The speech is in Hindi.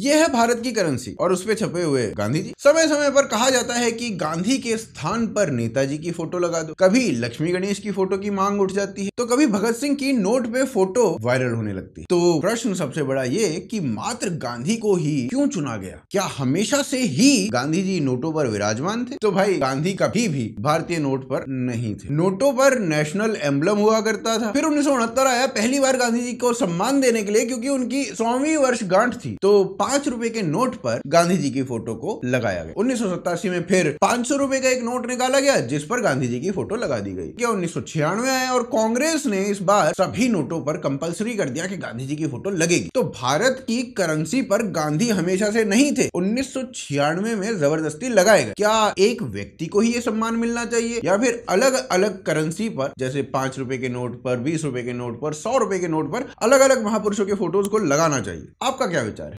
ये है भारत की करेंसी और उसपे छपे हुए गांधी जी समय समय पर कहा जाता है कि गांधी के स्थान पर नेताजी की फोटो लगा दो कभी लक्ष्मी गणेश की फोटो की मांग उठ जाती है तो कभी भगत सिंह की नोट पे फोटो वायरल होने लगती है तो प्रश्न सबसे बड़ा ये कि मात्र गांधी को ही क्यों चुना गया क्या हमेशा से ही गांधी जी नोटों पर विराजमान थे तो भाई गांधी कभी भी भारतीय नोट पर नहीं थे नोटों पर नेशनल एम्बलम हुआ करता था फिर उन्नीस आया पहली बार गांधी जी को सम्मान देने के लिए क्योंकि उनकी सौवीं वर्ष गांठ थी तो पांच रुपए के नोट पर गांधी जी की फोटो को लगाया गया उन्नीस में फिर पांच सौ का एक नोट निकाला गया जिस पर गांधी जी की फोटो लगा दी गई क्या उन्नीस आया और कांग्रेस ने इस बार सभी नोटों पर कंपलसरी कर दिया कि गांधी जी की फोटो लगेगी तो भारत की करेंसी पर गांधी हमेशा से नहीं थे उन्नीस में जबरदस्ती लगाए गए क्या एक व्यक्ति को ही ये सम्मान मिलना चाहिए या फिर अलग अलग करेंसी पर जैसे पांच रुपए के नोट पर बीस रुपए के नोट पर सौ रुपए के नोट पर अलग अलग महापुरुषों के फोटोज को लगाना चाहिए आपका क्या विचार है